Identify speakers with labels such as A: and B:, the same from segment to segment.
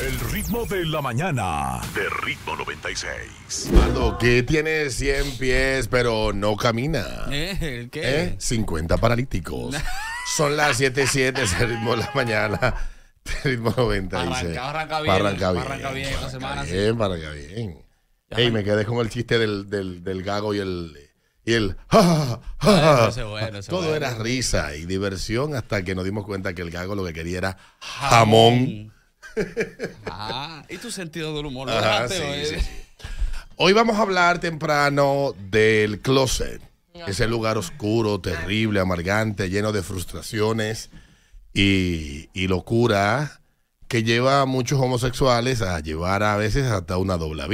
A: El ritmo de la mañana. De ritmo 96. Mando, que tiene 100 pies, pero no camina. Eh, ¿Qué? ¿Eh? 50 paralíticos. Son las 7.7, es el ritmo de la mañana. De ritmo 96. Arranca, bien. Arranca bien. Arranca bien, arranca bien. Arranca bien. Ey, me quedé con el chiste del, gago y el. Y el todo era risa y diversión hasta que nos dimos cuenta que el gago lo que quería era jamón Ah, y tu sentido del humor. Hoy vamos a hablar temprano del closet. Ese lugar oscuro, terrible, amargante, lleno de frustraciones y, locura que lleva a muchos homosexuales a llevar a veces hasta una doble,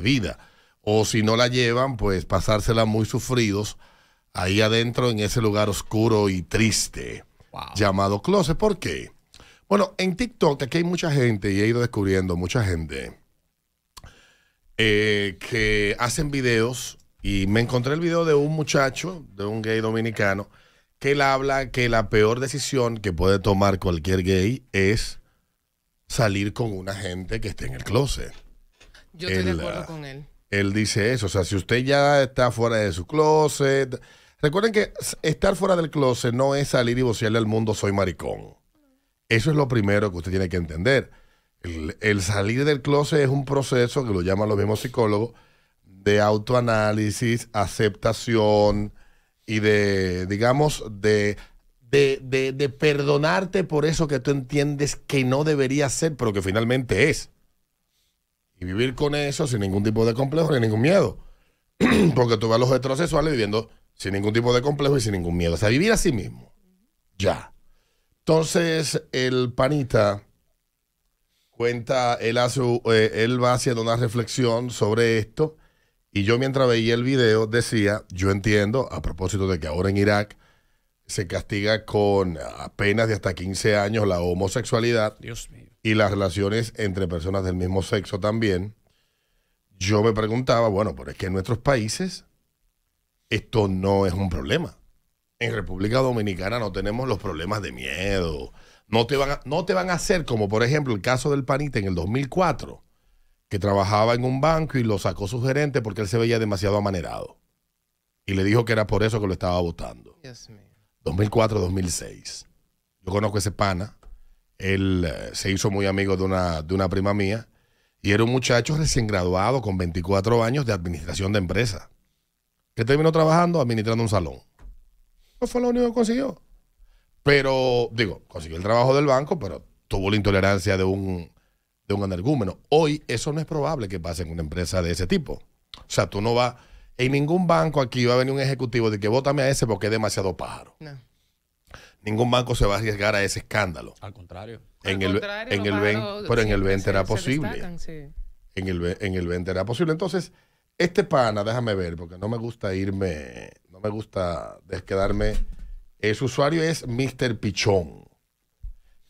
A: vida. O si no la llevan, pues pasársela muy sufridos ahí adentro en ese lugar oscuro y triste llamado closet. ¿Por qué? Bueno, en TikTok aquí hay mucha gente y he ido descubriendo mucha gente eh, que hacen videos y me encontré el video de un muchacho, de un gay dominicano, que él habla que la peor decisión que puede tomar cualquier gay es salir con una gente que esté en el closet. Yo estoy de acuerdo ah, con él. Él dice eso, o sea, si usted ya está fuera de su closet, recuerden que estar fuera del closet no es salir y vocearle al mundo soy maricón. Eso es lo primero que usted tiene que entender. El, salir del closet es un proceso que lo llaman los mismos psicólogos de autoanálisis, aceptación y de, digamos, de, de, perdonarte por eso que tú entiendes que no debería ser, pero que finalmente es. Y vivir con eso sin ningún tipo de complejo ni ningún miedo. Porque tú vas a los heterosexuales viviendo sin ningún tipo de complejo y sin ningún miedo. O sea, vivir a sí mismo. Ya. Entonces, el panita cuenta, él, hace, eh, él va haciendo una reflexión sobre esto. Y yo mientras veía el video decía, yo entiendo, a propósito de que ahora en Irak se castiga con apenas de hasta 15 años la homosexualidad y las relaciones entre personas del mismo sexo también. Yo me preguntaba, bueno, pero es que en nuestros países esto no es un problema en República Dominicana no tenemos los problemas de miedo. No te, van a, no te van a hacer como, por ejemplo, el caso del panita en el 2004, que trabajaba en un banco y lo sacó su gerente porque él se veía demasiado amanerado. Y le dijo que era por eso que lo estaba votando. 2004-2006. Yo conozco a ese pana. Él eh, se hizo muy amigo de una, de una prima mía. Y era un muchacho recién graduado con 24 años de administración de empresa. Que terminó trabajando administrando un salón fue lo único que consiguió. Pero, digo, consiguió el trabajo del banco, pero tuvo la intolerancia de un, de energúmeno. Hoy eso no es probable que pase en una empresa de ese tipo. O sea, tú no vas... En ningún banco aquí va a venir un ejecutivo de que vótame a ese porque es demasiado pájaro. Ningún banco se va a arriesgar a ese escándalo. Al contrario. En el, en el pero en el 20 era posible. en, el, en el 20 era posible. Entonces, este pana, déjame ver, porque no me gusta irme me gusta desquedarme. ese usuario es Mr. Pichón.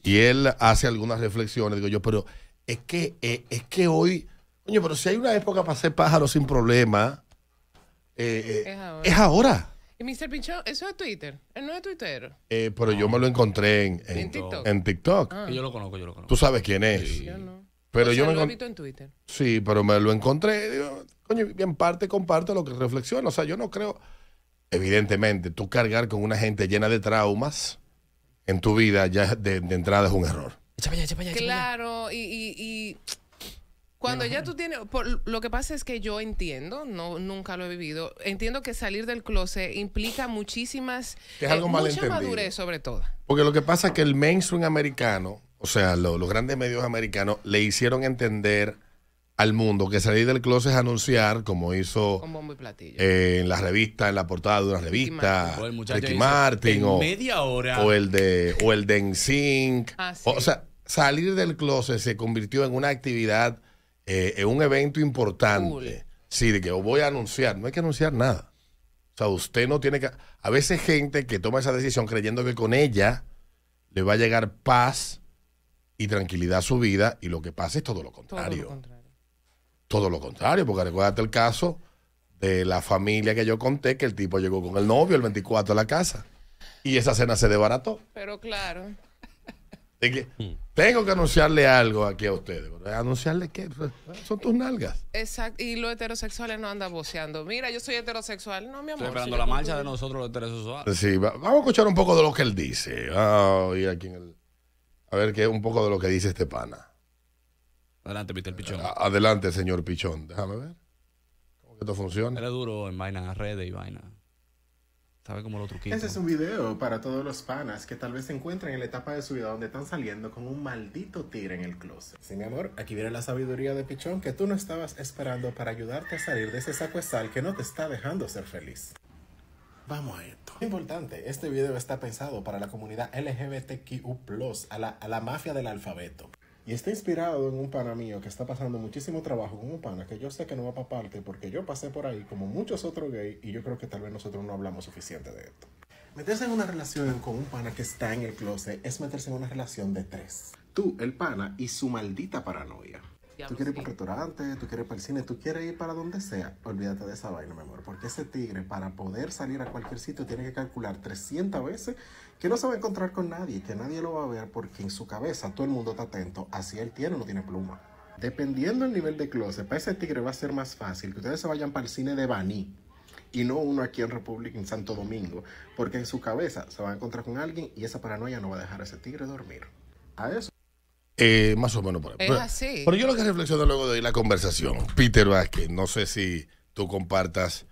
A: Y él hace algunas reflexiones. Digo yo, pero es que, eh, es que hoy, coño, pero si hay una época para hacer pájaros sin problema, eh, eh,
B: es, ahora. Y Mr. Pichón, eso es Twitter. Él no es Twitter.
A: pero yo me lo encontré en,
B: en, TikTok. En ah. Yo
A: lo conozco, yo lo conozco. Tú sabes quién es. Sí. Yo no. Pero yo me lo he en Twitter. Sí, pero me lo encontré. coño, en parte comparto lo que reflexiono. O sea, yo no creo evidentemente, tú cargar con una gente llena de traumas en tu vida ya de, entrada es un error.
B: Claro, y, y, y cuando ya tú tienes, lo que pasa es que yo entiendo, no nunca lo he vivido, entiendo que salir del closet implica muchísimas, que eh, algo mucha madurez sobre todo.
A: Porque lo que pasa es que el mainstream americano, o sea, los grandes medios americanos le hicieron entender al mundo que salir del closet es anunciar, como hizo eh, en la revista, en la portada de una revista, Martin, o el, el de o el de NSYNC. Ah, o, sea, salir del closet se convirtió en una actividad, eh, en un evento importante. Sí, de que voy a anunciar, no hay que anunciar nada. O sea, usted no tiene que... A veces gente que toma esa decisión creyendo que con ella le va a llegar paz y tranquilidad a su vida y lo que pasa es todo lo contrario. Todo lo contrario. Todo lo contrario, porque recuérdate el caso de la familia que yo conté, que el tipo llegó con el novio el 24 a la casa y esa cena se desbarató.
B: Pero claro.
A: tengo que anunciarle algo aquí a ustedes. ¿Anunciarle qué? Son tus nalgas.
B: Exacto. Y los heterosexuales no andan boceando. Mira, yo soy heterosexual. No, mi amor. Estoy esperando la marcha
C: de nosotros los heterosexuales.
A: Sí, vamos a escuchar un poco de lo que él dice. Ah, aquí a ver qué, un poco de lo que dice este pana. Adelante, Peter Pichón. Adelante, señor Pichón. Déjame ver. ¿Cómo que esto funciona?
C: Era duro en vainas redes y vainas. ¿Sabe cómo lo truquito? Ese es un
D: video para todos los panas que tal vez se encuentren en la etapa de su vida donde están saliendo con un maldito tigre en el closet. Sí, mi amor, aquí viene la sabiduría de Pichón que tú no estabas esperando para ayudarte a salir de ese saco sal que no te está dejando ser feliz. Vamos a esto. Importante, este video está pensado para la comunidad LGBTQ+, a la, a la mafia del alfabeto. Y está inspirado en un pana mío que está pasando muchísimo trabajo con un pana que yo sé que no va para parte porque yo pasé por ahí como muchos otros gays y yo creo que tal vez nosotros no hablamos suficiente de esto. Meterse en una relación con un pana que está en el closet es meterse en una relación de tres. Tú, el pana y su maldita paranoia tú quieres ir para el restaurante, tú quieres ir para el cine, tú quieres ir para donde sea. Olvídate de esa vaina, mi amor. Porque ese tigre, para poder salir a cualquier sitio, tiene que calcular 300 veces que no se va a encontrar con nadie, que nadie lo va a ver porque en su cabeza todo el mundo está atento Así él tiene o no tiene pluma. Dependiendo del nivel de closet, para ese tigre va a ser más fácil que ustedes se vayan para el cine de Baní y no uno aquí en República, en Santo Domingo, porque en su cabeza se va a encontrar con alguien y esa paranoia no va a dejar a ese tigre dormir. A eso.
A: Eh, más o menos por ahí. pero, yo lo que reflexiono luego de la conversación, Peter Vázquez, no sé si tú compartas.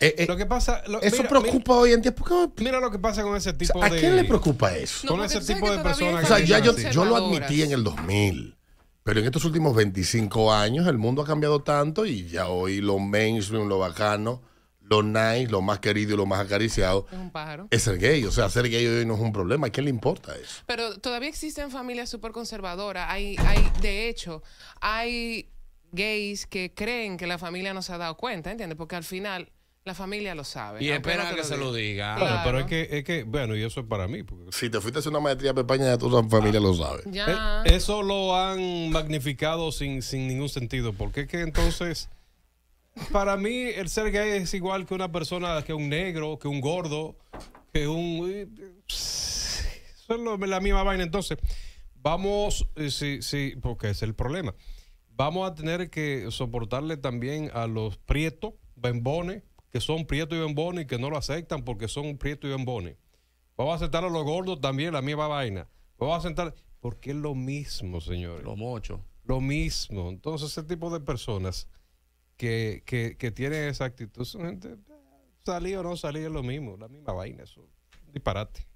A: Eh, eh, lo que pasa, eso preocupa
D: hoy en día. mira lo que pasa con ese tipo ¿A quién le preocupa eso? con ese tipo de personas. O sea, yo, yo, lo admití en
A: el 2000. Pero en estos últimos 25 años el mundo ha cambiado tanto y ya hoy lo mainstream, lo bacano lo nice, lo más querido y lo más acariciado
B: es, un es
A: ser gay. O sea, ser gay hoy no es un problema. ¿A quién le importa eso?
B: Pero todavía existen familias súper conservadoras. Hay, hay, de hecho, hay gays que creen que la familia no se ha dado cuenta, ¿entiendes? Porque al final la familia lo sabe. Y espera que se lo
D: diga. pero es que, es que, bueno, y eso es para mí. Porque... Si te fuiste a hacer una
A: maestría de España, ya tu familia lo sabe.
B: Eh,
D: eso lo han magnificado sin, sin ningún sentido. Porque es que entonces para mí el ser gay es igual que una persona, que un negro, que un gordo, que un... Eh, es la misma vaina. Entonces, vamos, eh, sí, sí, porque es el problema. Vamos a tener que soportarle también a los prietos, bembones, que son prietos y bembones y que no lo aceptan porque son prietos y bembones. Vamos a aceptar a los gordos también la misma vaina. Vamos a aceptar... Porque es lo mismo, señores. Lo mocho. Lo mismo. Entonces, ese tipo de personas que, que, tienen esa actitud Salir o no salir es lo mismo, la misma vaina, eso, disparate.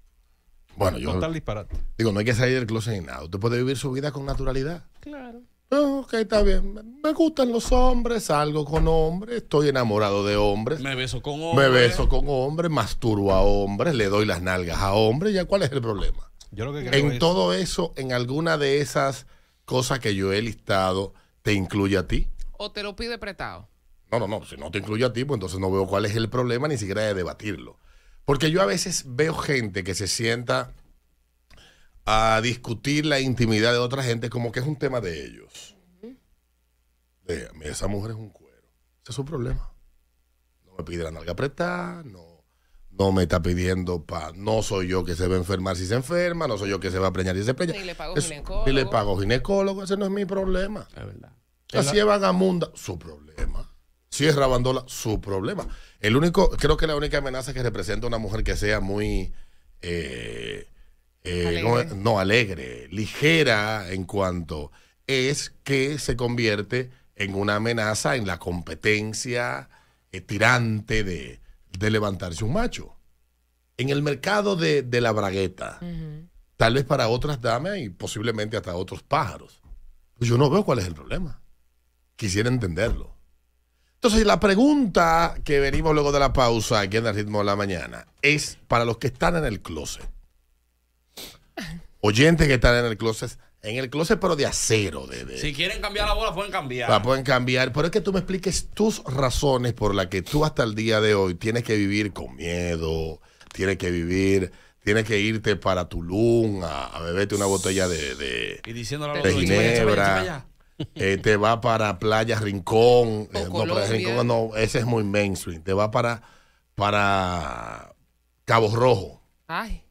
D: Bueno, yo. Total disparate.
A: Digo, no hay que salir del closet ni nada. Usted puede vivir su vida con naturalidad. Claro. Oh, está bien. Me gustan los hombres, salgo con hombres, estoy enamorado de hombres. Me beso con hombres. Me beso con hombres, masturbo a hombres, le doy las nalgas a hombres. ¿Ya cuál es el problema? Yo lo que en todo eso, en alguna de esas cosas que yo he listado, te incluye a ti
B: o te lo pide prestado?
A: No, no, no. Si no te incluye a ti, pues entonces no veo cuál es el problema ni siquiera de debatirlo. Porque yo a veces veo gente que se sienta a discutir la intimidad de otra gente como que es un tema de ellos. De, esa mujer es un cuero. Ese es su problema. No me pide la nalga prestada, no, no me está pidiendo pa. No soy yo que se va a enfermar si se enferma, no soy yo que se va a preñar si se preña. Ni le pago ginecólogo. le pago ginecólogo, ese no es mi problema. Es verdad. Si es Vagamunda, su problema. Si es Rabandola, su problema. El único, creo que la única amenaza que representa una mujer que sea muy. Eh, eh, no, alegre, ligera en cuanto es que se convierte en una amenaza en la competencia eh, tirante de, levantarse un macho. En el mercado de, la bragueta, tal vez para otras damas y posiblemente hasta otros pájaros. Yo no veo cuál es el problema quisiera entenderlo. Entonces, la pregunta que venimos luego de la pausa aquí en el ritmo de la mañana es para los que están en el closet. Oyentes que están en el closet, en el closet, pero de acero.
C: Si quieren cambiar la bola, pueden cambiar. La
A: pueden cambiar. Pero es que tú me expliques tus razones por las que tú hasta el día de hoy tienes que vivir con miedo, tienes que vivir tienes que irte para Tulum a, a beberte una botella de, de, y
C: diciendo de ginebra
A: te este, va para Playa Rincón. no, eh, Rincón no, ese es muy mainstream. Te va para, para Cabo Rojo. Ay,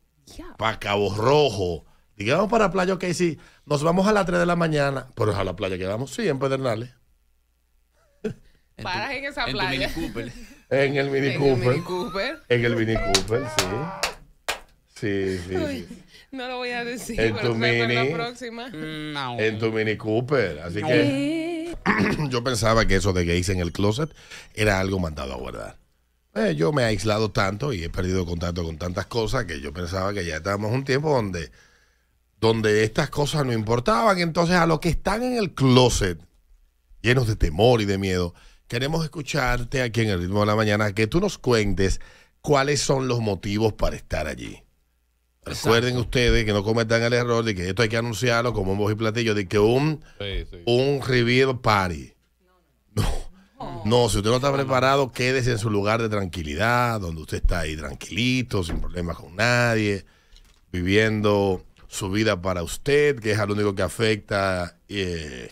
A: Para Cabo Rojo. Digamos para Playa, ok, sí. Nos vamos a las 3 de la mañana. Pero es a la playa que vamos, sí, en Pedernales.
B: Paras en esa en playa. mini Cooper.
A: en el Mini Cooper. En el Mini Cooper, Sí, sí.
B: sí. No lo voy a decir. En tu mini. La
A: próxima. En tu mini Cooper. Así
B: que.
A: yo pensaba que eso de que hice en el closet era algo mandado a guardar. Eh, yo me he aislado tanto y he perdido contacto con tantas cosas que yo pensaba que ya estábamos un tiempo donde, donde estas cosas no importaban. Entonces, a los que están en el closet, llenos de temor y de miedo, queremos escucharte aquí en el ritmo de la mañana, que tú nos cuentes cuáles son los motivos para estar allí. Recuerden ustedes que no cometan el error de que esto hay que anunciarlo como un y platillo, de que un, un party. No, no. si usted no está preparado, quédese en su lugar de tranquilidad, donde usted está ahí tranquilito, sin problemas con nadie, viviendo su vida para usted, que es lo único que afecta eh,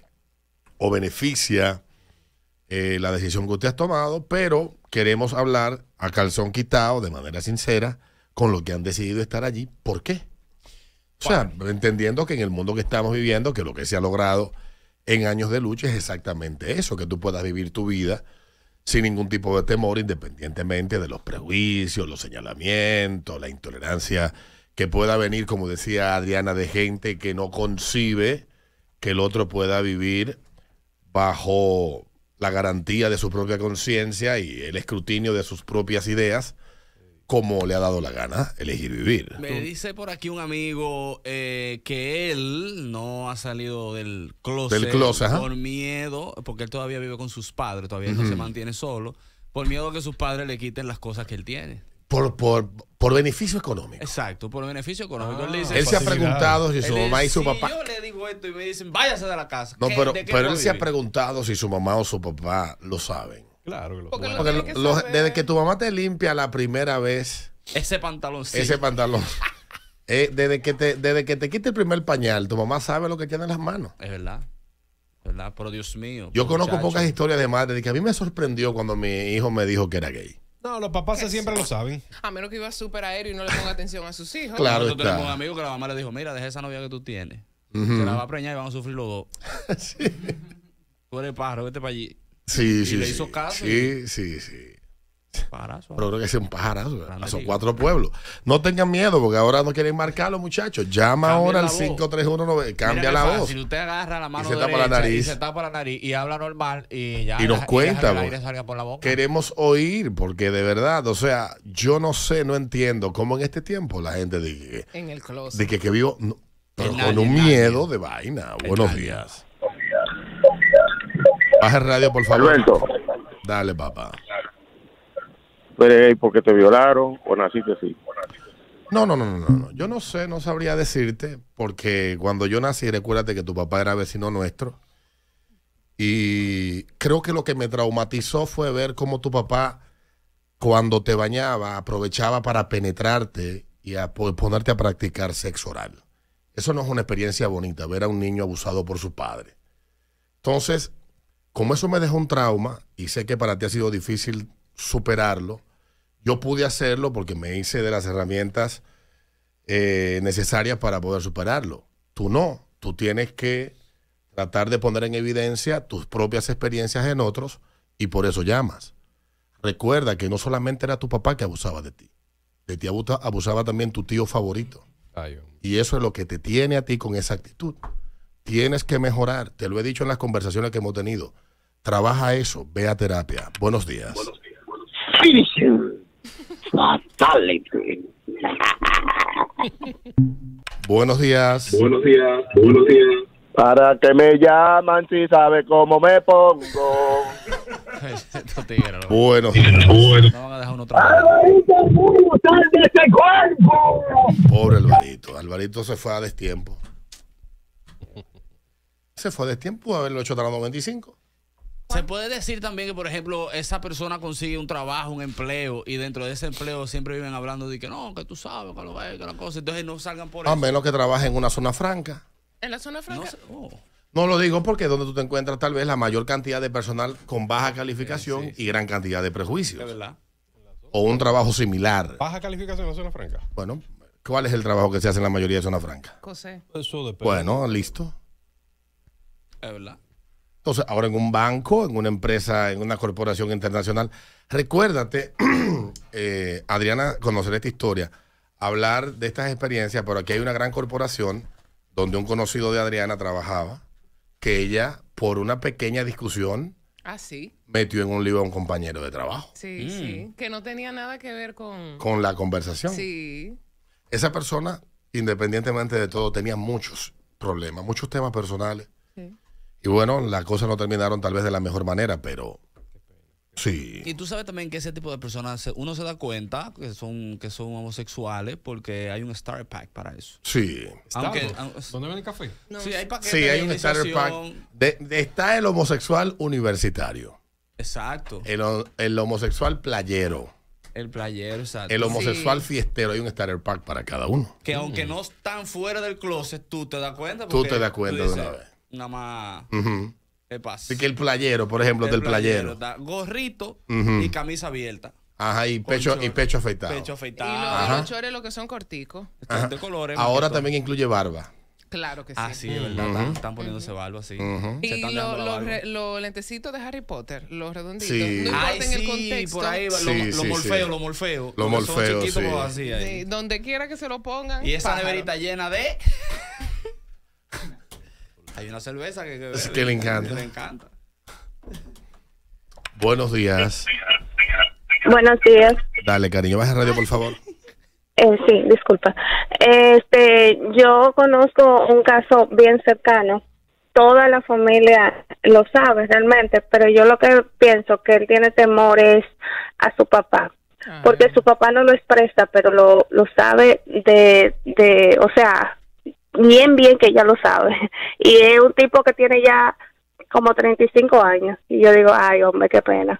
A: o beneficia eh, la decisión que usted ha tomado, pero queremos hablar a calzón quitado, de manera sincera, con los que han decidido estar allí. ¿Por qué? O sea, entendiendo que en el mundo que estamos viviendo, que lo que se ha logrado en años de lucha es exactamente eso, que tú puedas vivir tu vida sin ningún tipo de temor, independientemente de los prejuicios, los señalamientos, la intolerancia que pueda venir, como decía Adriana, de gente que no concibe que el otro pueda vivir bajo la garantía de su propia conciencia y el escrutinio de sus propias ideas como le ha dado la gana elegir vivir.
C: Me dice por aquí un amigo eh, que él no ha salido del
A: closet, por
C: miedo, porque él todavía vive con sus padres, todavía no se mantiene solo, por miedo a que sus padres le quiten las cosas que él tiene.
A: Por, por, beneficio económico. Exacto,
C: por beneficio económico. él, ah. se ha preguntado si su mamá y su papá. Yo le digo esto y me dicen, váyase de
A: la casa. No, pero él se ha preguntado si su mamá o su papá lo saben. Claro lo Porque, desde que tu mamá te limpia la primera vez. Ese pantalón Ese pantalón. Eh, desde, que te, desde que te quite el primer pañal, tu mamá sabe lo que tiene en las manos.
C: Es verdad. ¿Verdad? Pero Dios mío. Yo conozco pocas
A: historias de madre que a mí me sorprendió cuando mi hijo
B: me dijo que era gay.
C: No, los papás siempre lo saben.
B: A menos que iba súper aéreo y no le ponga atención a sus hijos. Claro, Yo está. un
C: amigo que la mamá le dijo, mira, deja esa novia que tú tienes. se la va a preñar y van a sufrir los dos. sí. Tú eres pájaro, vete para allí. Sí, sí. sí,
A: Sí, sí, Pero creo que es un pajarazo. A esos cuatro pueblos. No tengan miedo porque ahora no quieren marcarlo muchachos. Llama ahora al 5319. Cambia la voz. Si usted
C: agarra la mano y se, tapa la nariz. y la nariz y habla normal y ya. Y nos cuenta.
A: Queremos oír porque de verdad, o sea, yo no sé, no entiendo cómo en este tiempo la gente De que, que vivo. con un miedo de vaina. Buenos días. Baja el radio, por favor. Alberto. Dale, papá. Pero porque te violaron o naciste así. No, no, no, no, no. Yo no sé, no sabría decirte, porque cuando yo nací, recuérdate que tu papá era vecino nuestro. Y creo que lo que me traumatizó fue ver cómo tu papá, cuando te bañaba, aprovechaba para penetrarte y ponerte a practicar sexo oral. Eso no es una experiencia bonita, ver a un niño abusado por su padre. Entonces, como eso me dejó un trauma y sé que para ti ha sido difícil superarlo, yo pude hacerlo porque me hice de las herramientas eh, necesarias para poder superarlo. Tú no, tú tienes que tratar de poner en evidencia tus propias experiencias en otros y por eso llamas. Recuerda que no solamente era tu papá que abusaba de ti, de ti abusaba también tu tío favorito. y eso es lo que te tiene a ti con esa actitud. Tienes que mejorar, te lo he dicho en las conversaciones que hemos tenido. Trabaja eso, ve a terapia. Buenos días. Buenos días.
E: Buenos días. Buenos días. Buenos días. Para que me llaman si sabe cómo me pongo. Buenos
A: días. Bueno. van Pobre Alvarito. Alvarito se fue a destiempo se fue de tiempo a haberlo hecho hasta los 95. Se puede decir también que, por ejemplo, esa persona
C: consigue un trabajo, un empleo, y dentro de ese empleo siempre viven hablando de que no, que tú sabes, que lo ves, que la cosa. Entonces no salgan por eso. A menos
B: que
A: trabajen en una zona franca.
B: ¿En la zona franca? Oh.
A: No, lo digo porque es donde tú te encuentras tal vez la mayor cantidad de personal con baja calificación eh, y gran cantidad de
D: prejuicios. verdad.
A: O un trabajo similar.
D: ¿Baja calificación en la zona franca?
A: Bueno, ¿cuál es el trabajo que se hace en la mayoría de zona franca?
B: José. Eso Bueno,
A: listo. Entonces, ahora en un banco, en una empresa, en una corporación internacional. Recuérdate, eh, Adriana, conocer esta historia, hablar de estas experiencias, pero aquí hay una gran corporación donde un conocido de Adriana trabajaba, que ella, por una pequeña discusión, ah, metió en un libro a un compañero de trabajo.
B: Sí, sí, mm. que no tenía nada que ver con... Con
A: la conversación.
B: Sí.
A: Esa persona, independientemente de todo, tenía muchos problemas, muchos temas personales y bueno, las cosas no terminaron tal vez de la mejor manera, pero Sí. Y tú
C: sabes también que ese tipo de personas, uno se da cuenta que son, que son homosexuales porque hay un
A: starter pack para eso. Sí. Aunque,
C: ¿Dónde viene el café? sí, hay, un starter pack.
A: está el homosexual universitario. Exacto. El, homosexual playero.
C: El playero, exacto. El homosexual
A: fiestero, hay un starter pack para cada uno.
C: Que aunque mm. no están fuera del closet, tú te das cuenta. Tú te das cuenta de una vez nada más. Uh -huh. Así que el playero, por ejemplo, del playero. gorrito y camisa abierta.
A: Ajá, y pecho, y pecho afeitado. Pecho afeitado. Y los,
B: Ajá. los lo que son corticos.
A: De colores. Ahora también incluye barba.
B: Claro que sí. así
A: ah, ¿verdad? Están poniéndose
C: barba así.
B: Y los lentecitos de Harry Potter, los redonditos. Sí. No importa en el contexto. Por ahí, los sí, morfeo, morfeo. Son chiquitos, así Donde quiera que se lo pongan. Y esa neverita llena de.
C: Hay una cerveza que,
A: le encanta. Buenos días.
E: Buenos días.
A: Dale, cariño, baja radio, por favor.
E: Eh, sí, disculpa. Este, yo conozco un caso bien cercano. Toda la familia lo sabe realmente, pero yo lo que pienso que él tiene temor a su papá, ah. porque su papá no lo expresa, pero lo, lo sabe de, de, o sea, bien, bien que ya lo sabe. Y es un tipo que tiene ya como 35 años. Y yo digo, ay, hombre, qué pena.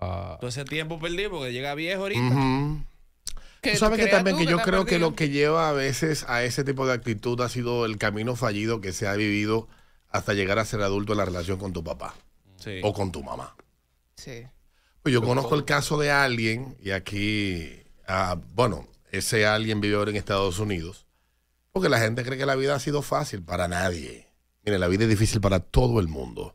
C: Ah. Todo ese tiempo perdido porque llega viejo ahorita.
A: Tú sabes que también que, yo creo que lo que lleva a veces a ese tipo de actitud ha sido el camino fallido que se ha vivido hasta llegar a ser adulto en la relación con tu papá o con tu mamá.
B: Pues yo conozco el
A: caso de alguien y aquí, ah, bueno, ese alguien vive ahora en Estados Unidos porque la gente cree que la vida ha sido fácil para nadie. Mire, la vida es difícil para todo el mundo.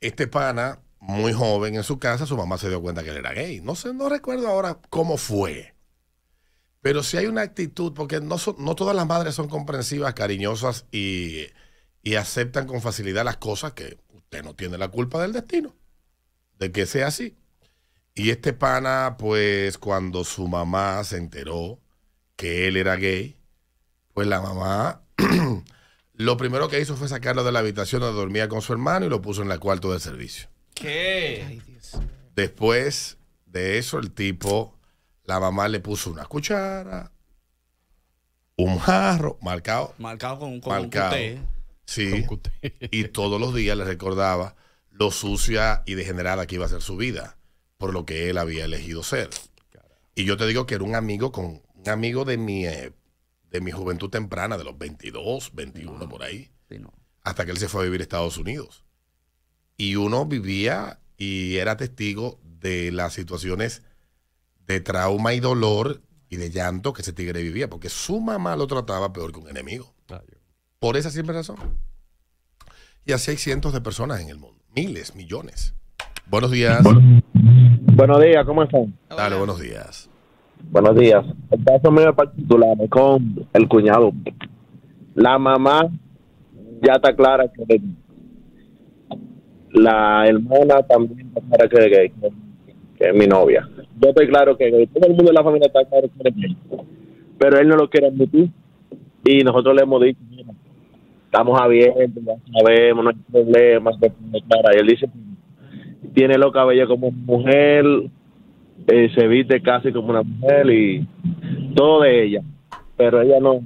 A: Este pana, muy joven en su casa, su mamá se dio cuenta que él era gay. No sé, no recuerdo ahora cómo fue. Pero si hay una actitud, porque no, no todas las madres son comprensivas, cariñosas y, y aceptan con facilidad las cosas que usted no tiene la culpa del destino, de que sea así. Y este pana, pues cuando su mamá se enteró que él era gay, pues la mamá lo primero que hizo fue sacarlo de la habitación donde dormía con su hermano y lo puso en el cuarto del servicio.
C: ¿Qué?
A: Después de eso, el tipo, la mamá le puso una cuchara, un jarro, marcado. Marcado con, un, con Sí. y todos los días le recordaba lo sucia y degenerada que iba a ser su vida por lo que él había elegido ser. Y yo te digo que era un amigo con un amigo de mi eh, de mi juventud temprana, de los 22, 21 por ahí, hasta que él se fue a vivir a Estados Unidos. Y uno vivía y era testigo de las situaciones de trauma y dolor y de llanto que ese tigre vivía, porque su mamá lo trataba peor que un enemigo. Por esa simple razón. Y así hay cientos de personas en el mundo, miles, millones. Buenos días.
E: Buenos días, ¿cómo están?
A: Dale, buenos días. Buenos días. El caso mío
E: particular es con el cuñado. La mamá ya está clara que gay. la hermana también está clara que, que, que, es mi novia. Yo estoy claro que todo el mundo de la familia está claro que es gay, pero él no lo quiere admitir y nosotros le hemos dicho, estamos abiertos, ya sabemos, no hay problemas, y él dice, tiene loca cabellos como mujer, eh, se viste casi como una mujer y todo de ella, pero ella no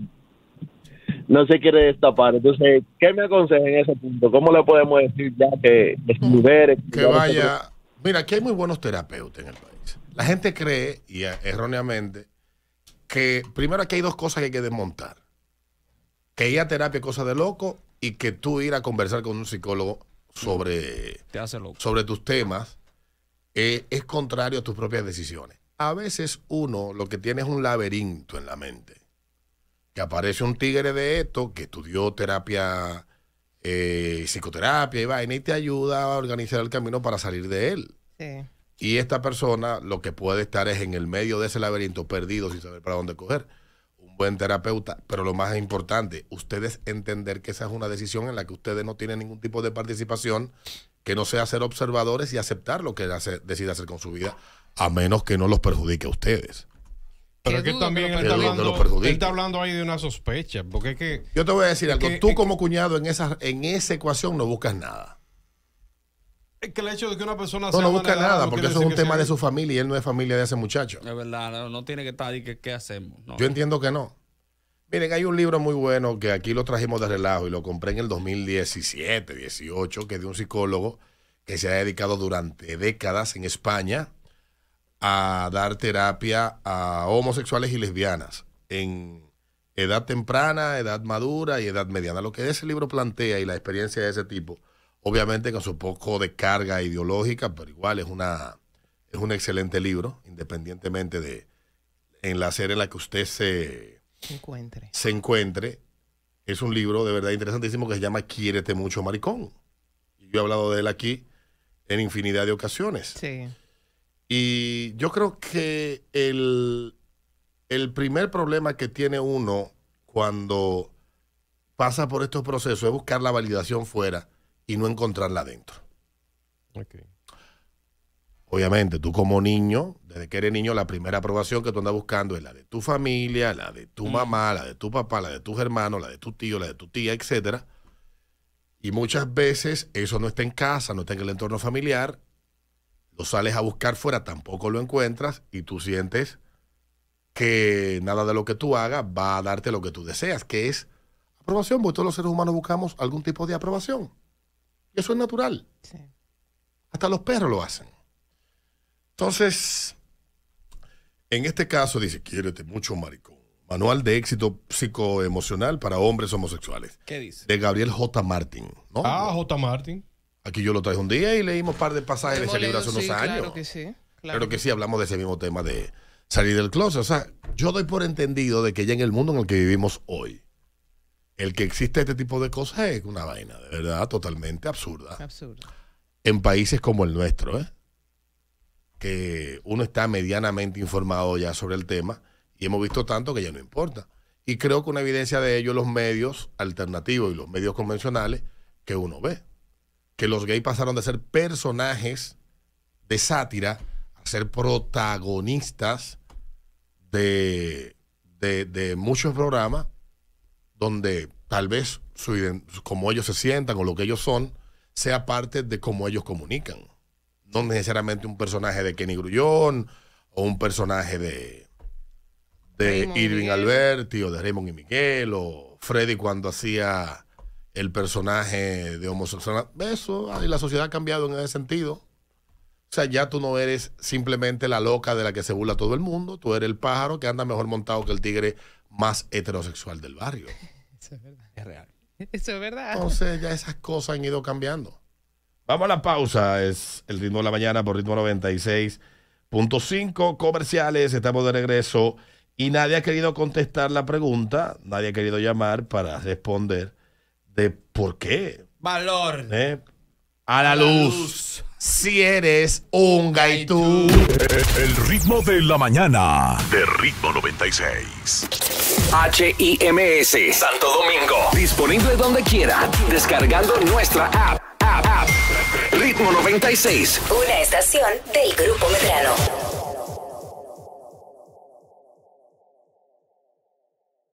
E: no se quiere destapar. Entonces, ¿qué me aconseja en ese punto? ¿Cómo le podemos decir ya que es que vaya?
A: Mira, aquí hay muy buenos terapeutas en el país. La gente cree y eh, erróneamente que primero aquí hay dos cosas que hay que desmontar. Que ir a terapia es cosa de loco y que tú ir a conversar con un psicólogo sobre, sobre tus temas eh, es contrario a tus propias decisiones. A veces uno lo que tiene es un laberinto en la mente. Que aparece un tigre de esto que estudió terapia, eh, psicoterapia y vaina y te ayuda a organizar el camino para salir de él. Y esta persona lo que puede estar es en el medio de ese laberinto perdido sin saber para dónde coger. Un buen terapeuta, pero lo más importante, ustedes entender que esa es una decisión en la que ustedes no tienen ningún tipo de participación que no sea ser observadores y aceptar lo que Decide hacer con su vida, a menos que no los perjudique a ustedes. Pero que también él está,
D: hablando, ahí de una sospecha, porque
A: Yo te voy a decir algo, tú como cuñado en esa, en esa ecuación no buscas nada.
D: Es que el hecho de que una persona... No, no busca nada, porque
A: eso es un tema de su familia y él no es familia de ese muchacho. Es verdad, no, tiene que estar
C: y ¿qué, hacemos?
A: Yo entiendo que no. Miren, hay un libro muy bueno que aquí lo trajimos de relajo y lo compré en el 2017, 18, que es de un psicólogo que se ha dedicado durante décadas en España a dar terapia a homosexuales y lesbianas en edad temprana, edad madura y edad mediana. Lo que ese libro plantea y la experiencia de ese tipo, obviamente con su poco de carga ideológica, pero igual es, una, es un excelente libro, independientemente de en la serie en la que usted se
B: se encuentre.
A: Se encuentre. Es un libro de verdad interesantísimo que se llama Quiérete mucho, maricón. yo he hablado de él aquí en infinidad de ocasiones. Sí. Y yo creo que el, el primer problema que tiene uno cuando pasa por estos procesos es buscar la validación fuera y no encontrarla dentro. Obviamente, tú como niño desde que eres niño, la primera aprobación que tú andas buscando es la de tu familia, la de tu mamá, la de tu papá, la de tus hermanos, la de tu tío, la de tu tía, etc. Y muchas veces eso no está en casa, no está en el entorno familiar, lo sales a buscar fuera, tampoco lo encuentras y tú sientes que nada de lo que tú hagas va a darte lo que tú deseas, que es aprobación, porque todos los seres humanos buscamos algún tipo de aprobación. Y eso es natural. Hasta los perros lo hacen. Entonces, en este caso dice, quiérete mucho, maricón. Manual de éxito psicoemocional para hombres homosexuales. ¿Qué dice? De Gabriel J. Martin. ¿no? Ah, J. Martin. Aquí yo lo traje un día y leímos un par de pasajes de ese libro hace unos años. Claro que
B: sí. Claro.
A: que sí, hablamos de ese mismo tema de salir del closet. O sea, yo doy por entendido de que ya en el mundo en el que vivimos hoy, el que existe este tipo de cosas es una vaina, de verdad, totalmente absurda. Absurda. En países como el nuestro, ¿eh? que uno está medianamente informado ya sobre el tema y hemos visto tanto que ya no importa. Y creo que una evidencia de ello los medios alternativos y los medios convencionales que uno ve. Que los gays pasaron de ser personajes de sátira a ser protagonistas de, de, muchos programas donde tal vez su, como ellos se sientan o lo que ellos son sea parte de cómo ellos comunican no necesariamente un personaje de Kenny Grullón o un personaje de, de Irving Alberti o de Raymond y Miguel o Freddy cuando hacía el personaje de homosexual. Eso, la sociedad ha cambiado en ese sentido. O sea, ya tú no eres simplemente la loca de la que se burla todo el mundo, tú eres el pájaro que anda mejor montado que el tigre más heterosexual del barrio. Eso es verdad. Es real.
B: Eso es verdad. Entonces ya
A: esas cosas han ido cambiando. Vamos a la pausa. Es el ritmo de la mañana por ritmo 96.5 comerciales. Estamos de regreso y nadie ha querido contestar la pregunta. Nadie ha querido llamar para responder de por qué. Valor. ¿Eh? A la, luz. Si eres un gaitú. El ritmo de la mañana. De ritmo 96.
B: S Santo Domingo. Disponible donde quiera. Descargando nuestra app. App. app. 96.
D: Una estación del Grupo
C: Medrano.